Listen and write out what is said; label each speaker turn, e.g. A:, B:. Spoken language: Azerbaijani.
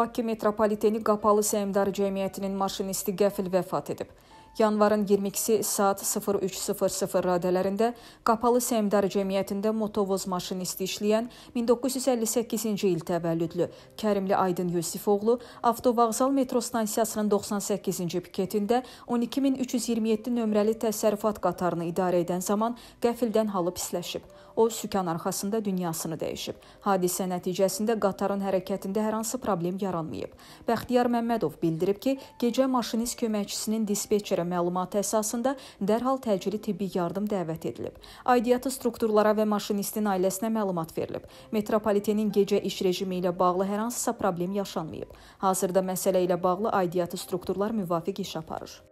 A: Bakı metropoliteni qapalı səhmdar cəmiyyətinin maşinisti qəfil vəfat edib. Yanvarın 22-si saat 03:00 radələrində Qapalı Səhmdar Cəmiyyətində motovoz maşinisti işləyən 1958-ci il təvəllüdlü Kərimli Aydın Yusifoğlu avtovağzal metro stansiyasının 98-ci piketində 12327 nömrəli təsərrüfat qatarını idarə edən zaman qəfildən halı pisləşib. O sükan arxasında dünyasını dəyişib. Hadisə nəticəsində qatarın hərəkətində hər hansı problem yaranmayıb. Bəxtiyar Məmmədov bildirib ki, gecə maşinist köməkçisinin dispetçerə verilən məlumata əsasında dərhal təcili tibbi yardım dəvət edilib. Aidiyyatı strukturlara və maşinistin ailəsinə məlumat verilib. Metropolitenin gecə iş rejimi ilə bağlı hər hansısa problem yaşanmayıb. Hazırda məsələ ilə bağlı aidiyyatı strukturlar müvafiq iş aparır.